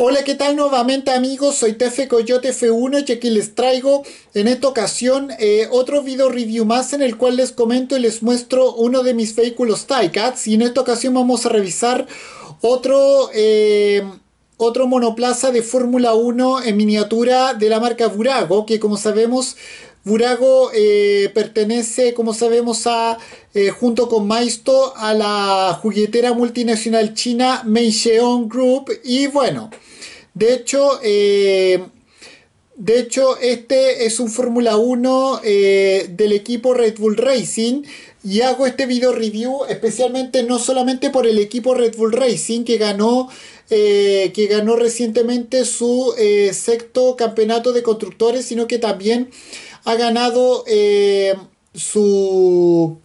Hola, ¿qué tal nuevamente amigos? Soy Tefe Coyote F1 y aquí les traigo en esta ocasión eh, otro video review más en el cual les comento y les muestro uno de mis vehículos Ticats y en esta ocasión vamos a revisar otro, eh, otro monoplaza de Fórmula 1 en miniatura de la marca Burago que como sabemos Burago eh, pertenece, como sabemos, a, eh, junto con Maisto, a la juguetera multinacional china Meijeon Group. Y bueno, de hecho, eh, de hecho este es un Fórmula 1 del equipo Red Bull Racing. Y hago este video review especialmente no solamente por el equipo Red Bull Racing que ganó que ganó recientemente su sexto campeonato de constructores, sino que también ha ganado eh, su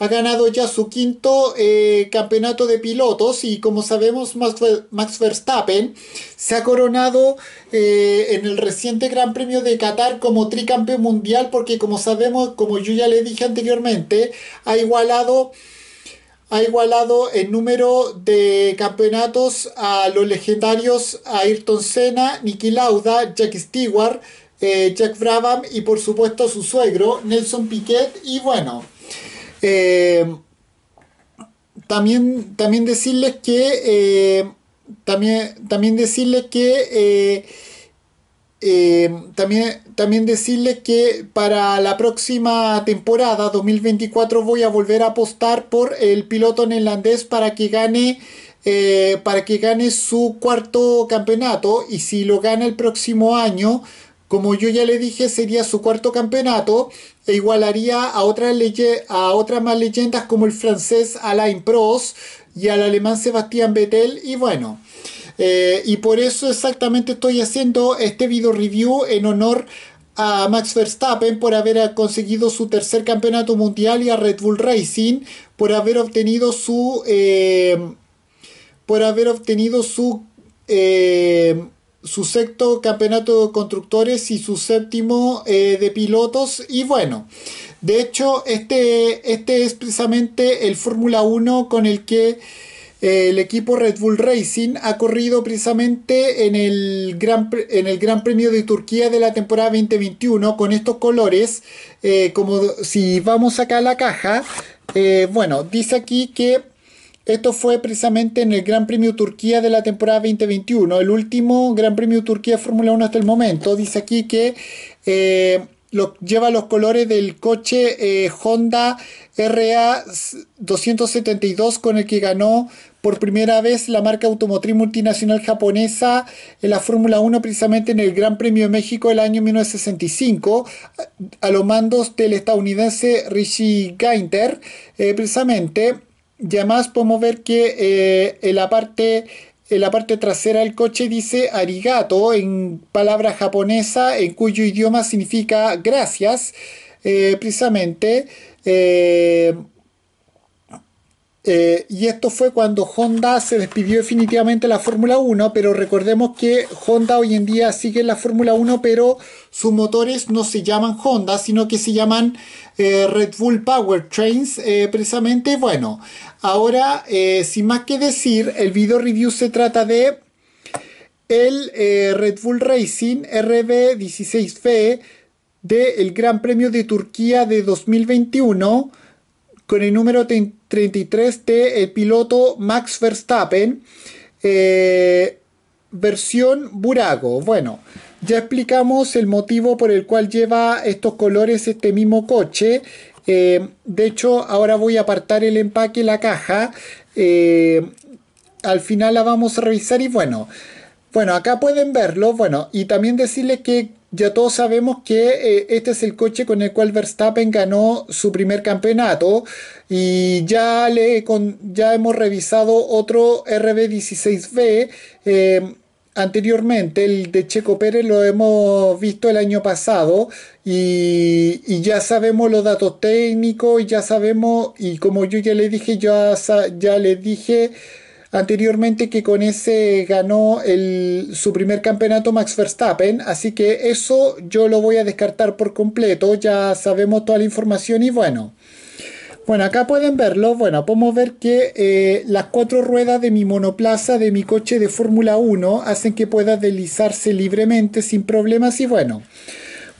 ha ganado ya su quinto eh, campeonato de pilotos y como sabemos Max Verstappen se ha coronado eh, en el reciente Gran Premio de Qatar como tricampeón mundial porque como sabemos, como yo ya le dije anteriormente, ha igualado ha igualado en número de campeonatos a los legendarios Ayrton Senna, Niki Lauda, Jackie Stewart, eh, Jack Brabham y por supuesto su suegro Nelson Piquet y bueno eh, también, también decirles que eh, también, también decirles que también, también decirles que para la próxima temporada 2024 voy a volver a apostar por el piloto neerlandés para que gane para que gane su cuarto campeonato y si lo gana el próximo año como yo ya le dije, sería su cuarto campeonato e igualaría a, a otras más leyendas como el francés Alain Prost y al alemán Sebastián Vettel y bueno. Eh, y por eso exactamente estoy haciendo este video review en honor a Max Verstappen por haber conseguido su tercer campeonato mundial y a Red Bull Racing por haber obtenido su eh, por haber obtenido su eh, su sexto campeonato de constructores y su séptimo eh, de pilotos. Y bueno, de hecho, este, este es precisamente el Fórmula 1 con el que eh, el equipo Red Bull Racing ha corrido precisamente en el, gran, en el Gran Premio de Turquía de la temporada 2021 con estos colores. Eh, como si vamos acá a la caja, bueno, dice aquí que esto fue precisamente en el Gran Premio Turquía de la temporada 2021, el último Gran Premio Turquía Fórmula 1 hasta el momento. Dice aquí que eh, lo, lleva los colores del coche eh, Honda RA 272 con el que ganó por primera vez la marca automotriz multinacional japonesa en la Fórmula 1, precisamente en el Gran Premio México del año 1965, a los mandos del estadounidense Richie Gainter, eh, precisamente. Y además podemos ver que eh, en la parte la parte trasera del coche dice arigato en palabra japonesa en cuyo idioma significa gracias eh, precisamente eh, eh, y esto fue cuando Honda se despidió definitivamente de la Fórmula 1, pero recordemos que Honda hoy en día sigue en la Fórmula 1, pero sus motores no se llaman Honda, sino que se llaman eh, Red Bull Powertrains, eh, precisamente. Bueno, ahora, eh, sin más que decir, el video review se trata de el Red Bull Racing RB16V del Gran Premio de Turquía de 2021 con el número 33 de el eh, piloto Max Verstappen, eh, versión Burago. Bueno, ya explicamos el motivo por el cual lleva estos colores este mismo coche. Eh, de hecho, ahora voy a apartar el empaque, la caja. al final la vamos a revisar y bueno, bueno, acá pueden verlo. Bueno, y también decirles que ya todos sabemos que eh, este es el coche con el cual Verstappen ganó su primer campeonato y ya, le, ya hemos revisado otro RB16B eh, anteriormente, el de Checo Pérez lo hemos visto el año pasado y, ya sabemos los datos técnicos y ya sabemos, y como yo ya le dije, ya, ya le dije anteriormente que con ese ganó el, su primer campeonato Max Verstappen, así que eso yo lo voy a descartar por completo, ya sabemos toda la información y bueno. Bueno, acá pueden verlo, bueno, podemos ver que eh, las cuatro ruedas de mi monoplaza, de mi coche de Fórmula 1, hacen que pueda deslizarse libremente sin problemas y bueno.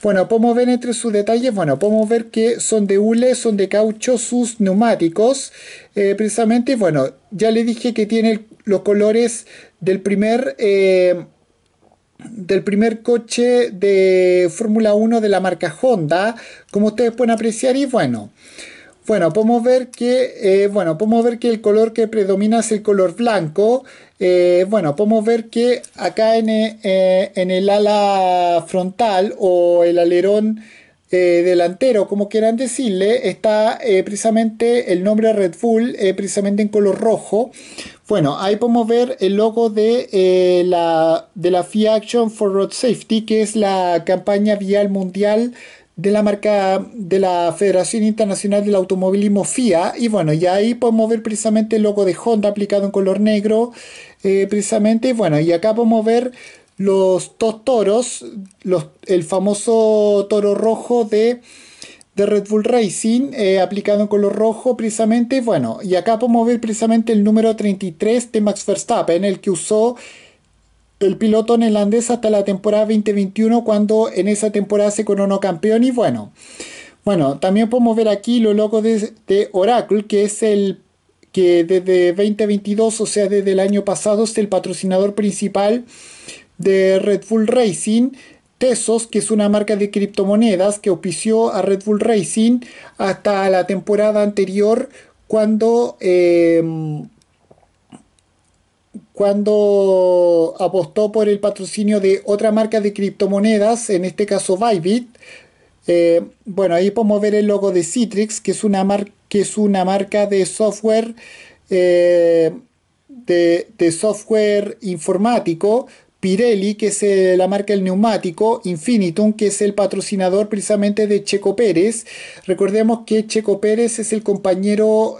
Bueno, podemos ver entre sus detalles, bueno, podemos ver que son de hule, son de caucho sus neumáticos, eh, precisamente, bueno, ya le dije que tiene los colores del primer... Eh, del primer coche de Fórmula 1 de la marca Honda, como ustedes pueden apreciar y bueno, bueno, podemos ver que, eh, bueno, podemos ver que el color que predomina es el color blanco, eh, bueno, podemos ver que acá eh, eh, en, el ala frontal o el alerón delantero, como quieran decirle, está precisamente el nombre Red Bull, precisamente en color rojo. Bueno, ahí podemos ver el logo de, la, de la FIA Action for Road Safety, que es la campaña vial mundial de la marca de la Federación Internacional del Automovilismo FIA y bueno, y ahí podemos ver precisamente el logo de Honda aplicado en color negro eh, precisamente, bueno, y acá podemos ver los dos toros, el famoso toro rojo de, de Red Bull Racing eh, aplicado en color rojo precisamente, bueno, y acá podemos ver precisamente el número 33 de Max Verstappen, el que usó el piloto neerlandés hasta la temporada 2021 cuando en esa temporada se coronó campeón y bueno. Bueno, también podemos ver aquí lo loco de, Oracle, que es el que desde 2022, o sea, desde el año pasado, es el patrocinador principal de Red Bull Racing. Tesos, que es una marca de criptomonedas que ofició a Red Bull Racing hasta la temporada anterior, cuando eh, cuando apostó por el patrocinio de otra marca de criptomonedas, en este caso Bybit. Eh, bueno, ahí podemos ver el logo de Citrix, que es una, marca eh, de software, informático, Pirelli, que es eh, la marca del neumático, Infinitum, que es el patrocinador precisamente de Checo Pérez. Recordemos que Checo Pérez es el compañero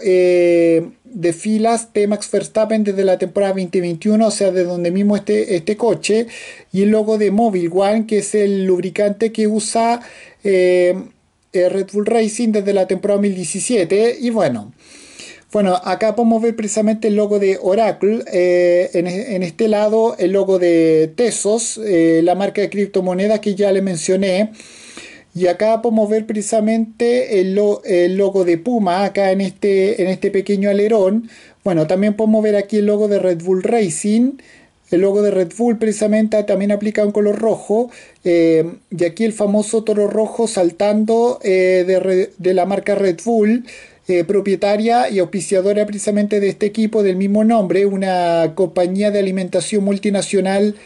de filas de Max Verstappen desde la temporada 2021, o sea, de donde mismo este, este coche, y el logo de Mobile One, que es el lubricante que usa eh, eh, Red Bull Racing desde la temporada 2017, y bueno. Bueno, acá podemos ver precisamente el logo de Oracle, eh, e, en, este lado el logo de Tesos, la marca de criptomonedas que ya le mencioné, y acá podemos ver precisamente el, logo de Puma, acá en este, en este pequeño alerón. Bueno, también podemos ver aquí el logo de Red Bull Racing. El logo de Red Bull precisamente también aplica un color rojo. Eh, y aquí el famoso toro rojo saltando eh, de, la marca Red Bull, eh, propietaria y auspiciadora precisamente de este equipo del mismo nombre, una compañía de alimentación multinacional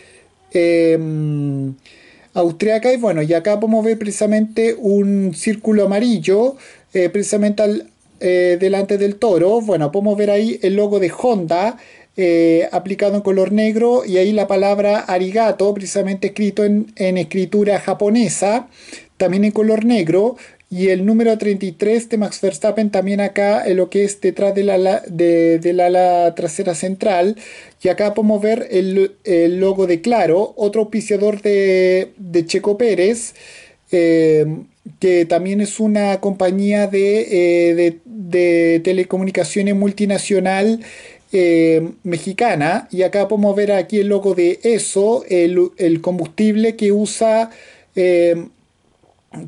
austriaca. Y bueno, y acá podemos ver precisamente un círculo amarillo, eh, precisamente eh, delante del toro. Bueno, podemos ver ahí el logo de Honda. Eh, aplicado en color negro y ahí la palabra arigato precisamente escrito en escritura japonesa también en color negro y el número 33 de Max Verstappen también acá en lo que es detrás del ala, de, la ala trasera central. Y acá podemos ver el, logo de Claro, otro auspiciador de, Checo Pérez, eh, que también es una compañía de, eh, telecomunicaciones multinacional eh, mexicana. Y acá podemos ver aquí el logo de ESO, el, combustible que usa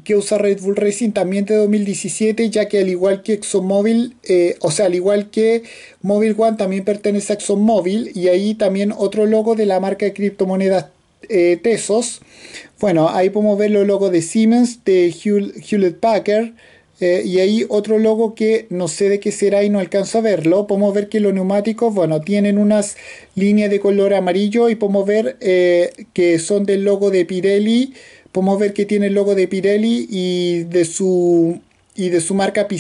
que usa Red Bull Racing también de 2017, ya que al igual que ExxonMobil, eh, o sea, al igual que Mobile One también pertenece a ExxonMobil y ahí también otro logo de la marca de criptomonedas eh, Tesos. Bueno, ahí podemos ver los logos de Siemens, de Hewlett Packard. Eh, y ahí otro logo que no sé de qué será y no alcanzo a verlo. Podemos ver que los neumáticos, bueno, tienen unas líneas de color amarillo y podemos ver que son del logo de Pirelli, podemos ver que tiene el logo de Pirelli y de su, y de su marca p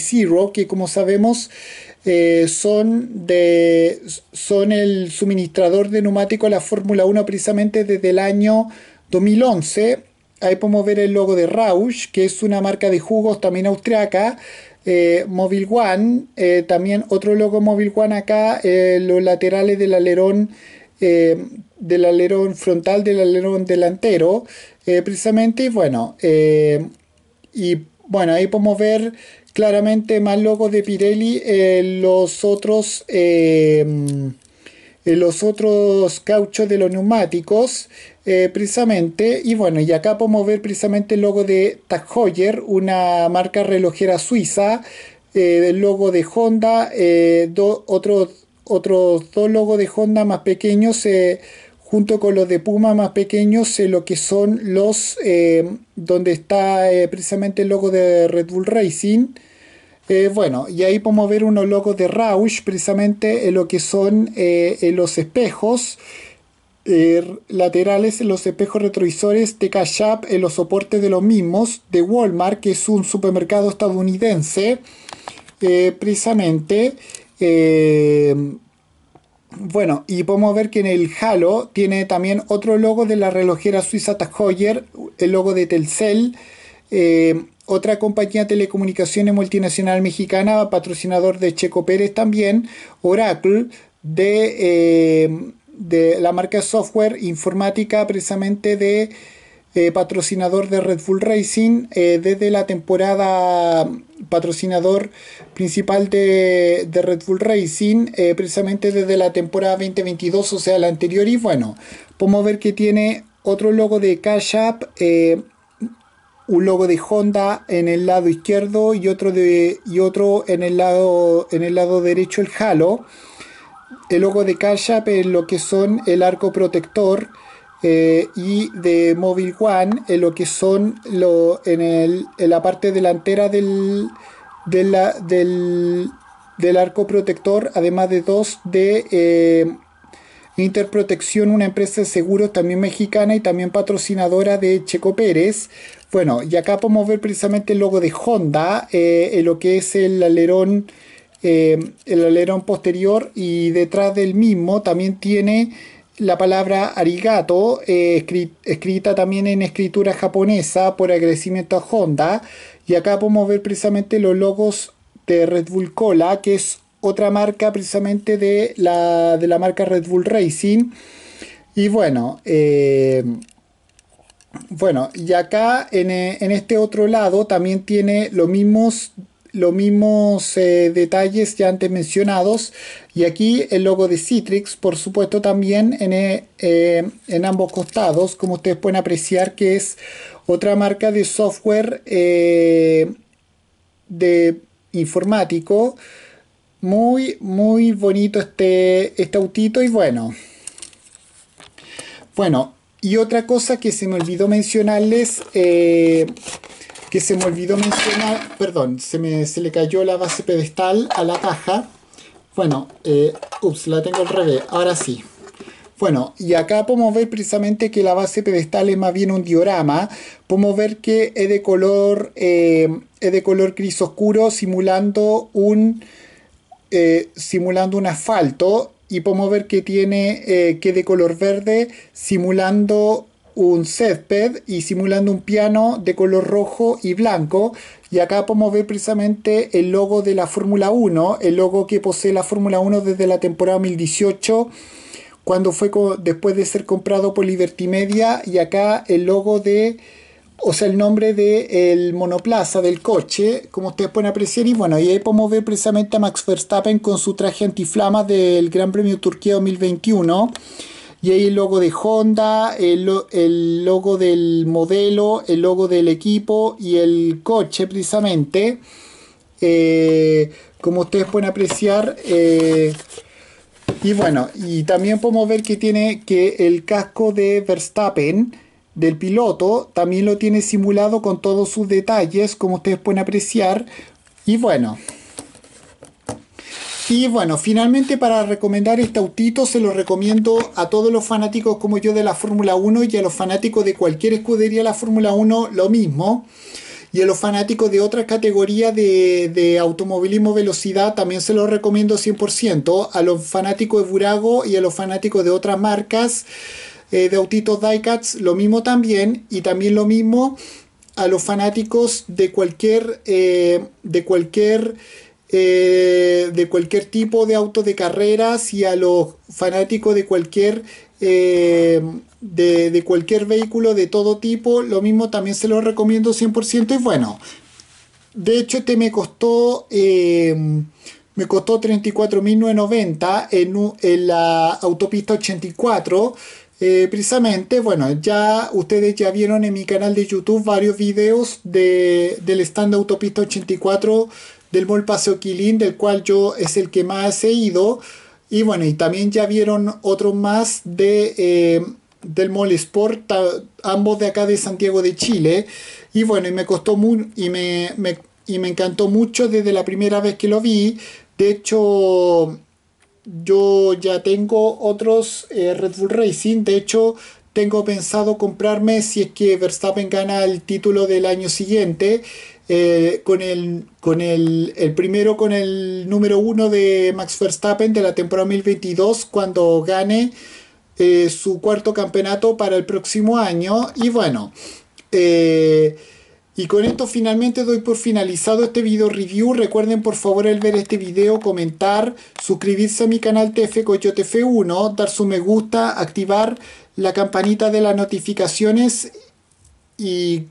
que como sabemos eh, son, de, son el suministrador de neumático a la Fórmula 1 precisamente desde el año 2011. Ahí podemos ver el logo de Rausch, que es una marca de jugos también austriaca. Eh, Mobile One, eh, también otro logo Móvil One acá, eh, los laterales del alerón eh, del alerón frontal, del alerón delantero, eh, precisamente, y bueno, eh, y bueno, ahí podemos ver claramente más logo de Pirelli los otros... los otros cauchos de los neumáticos precisamente. Y bueno, y acá podemos ver precisamente el logo de Tag Heuer, una marca relojera suiza, el logo de Honda, dos otros otros dos logos de Honda más pequeños, junto con los de Puma más pequeños, en lo que son los eh, donde está eh, precisamente el logo de Red Bull Racing. Eh, bueno, y ahí podemos ver unos logos de Roush, precisamente en lo que son los espejos. laterales los espejos retrovisores de Cash en los soportes de los mismos de Walmart, que es un supermercado estadounidense, precisamente. Eh, bueno, y podemos ver que en el Halo tiene también otro logo de la relojera suiza Tag el logo de Telcel, eh, otra compañía de telecomunicaciones multinacional mexicana, patrocinador de Checo Pérez también, Oracle, de, eh, de la marca software informática precisamente de eh, patrocinador de Red Bull Racing eh, desde la temporada patrocinador principal de, Red Bull Racing eh, precisamente desde la temporada 2022 o sea la anterior y bueno podemos ver que tiene otro logo de Cash App un logo de Honda en el lado izquierdo y otro de y otro en el lado en el lado derecho el Halo el logo de Cash App en lo que son el arco protector eh, y de Mobile One en eh, lo que son lo, en, la parte delantera del, del, arco protector, además de dos de eh, Interprotección, una empresa de seguros también mexicana y también patrocinadora de Checo Pérez. Bueno, y acá podemos ver precisamente el logo de Honda, en lo que es el alerón. el alerón posterior y detrás del mismo también tiene la palabra arigato, eh, escrita también en escritura japonesa por agradecimiento a Honda. Y acá podemos ver precisamente los logos de Red Bull Cola, que es otra marca precisamente de la, de la marca Red Bull Racing. Y bueno, eh, bueno, y acá en, eh, en, este otro lado también tiene los mismos los mismos eh, detalles ya antes mencionados y aquí el logo de Citrix por supuesto también en, eh, eh, ambos costados como ustedes pueden apreciar que es otra marca de software de informático muy muy bonito este, este, autito y bueno bueno y otra cosa que se me olvidó mencionarles que se me olvidó mencionar, perdón, se, me, se le cayó la base pedestal a la caja. Bueno, eh, ups, la tengo al revés, ahora sí. Bueno, y acá podemos ver precisamente que la base pedestal es más bien un diorama. Podemos ver que es de color, eh, es de color gris oscuro simulando un, eh, simulando un asfalto. Y podemos ver que tiene que de color verde simulando un césped y simulando un piano de color rojo y blanco. Y acá podemos ver precisamente el logo de la Fórmula 1, el logo que posee la Fórmula 1 desde la temporada 2018, cuando fue después de ser comprado por Liberty Media. Y acá el logo de, o sea, el nombre del monoplaza, del coche, como ustedes pueden apreciar. Y bueno, y ahí podemos ver precisamente a Max Verstappen con su traje antiflama del Gran Premio Turquía 2021 y ahí el logo de Honda, el, logo del modelo, el logo del equipo y el coche precisamente. Eh, como ustedes pueden apreciar. Eh, y bueno, y también podemos ver que tiene que el casco de Verstappen del piloto también lo tiene simulado con todos sus detalles, como ustedes pueden apreciar. Y bueno, y bueno, finalmente para recomendar este autito se lo recomiendo a todos los fanáticos como yo de la Fórmula 1 y a los fanáticos de cualquier escudería de la Fórmula 1 lo mismo. Y a los fanáticos de otras categorías de, automovilismo velocidad también se lo recomiendo 100%. A los fanáticos de Burago y a los fanáticos de otras marcas eh, de autitos Diecats lo mismo también. Y también lo mismo a los fanáticos de cualquier... Eh, de cualquier eh, de, cualquier tipo de auto de carreras y a los fanáticos de cualquier eh, de, cualquier vehículo de todo tipo. Lo mismo también se lo recomiendo 100%. Y bueno, de hecho, este me costó. Eh, me costó 34.990 en, en la autopista 84. Eh, precisamente, bueno, ya ustedes ya vieron en mi canal de YouTube varios videos de, del stand autopista 84 del Mall Paseo Quilín, del cual yo es el que más he ido. Y bueno, y también ya vieron otros más de, eh, del Mall Sport, ambos de acá de Santiago de Chile. Y bueno, y me costó muy, y me, encantó mucho desde la primera vez que lo vi. De hecho, yo ya tengo otros eh, Red Bull Racing. De hecho, tengo pensado comprarme si es que Verstappen gana el título del año siguiente. Eh, con, el, con el, primero, con el número uno de Max Verstappen de la temporada 2022 cuando gane eh, su cuarto campeonato para el próximo año. Y bueno, eh, y con esto finalmente doy por finalizado este video review. Recuerden por favor el ver este video, comentar, suscribirse a mi canal TF Coyote F1, dar su me gusta, activar la campanita de las notificaciones y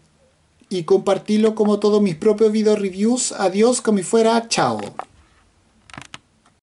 y compartirlo como todos mis propios video reviews. Adiós, como fuera, chao.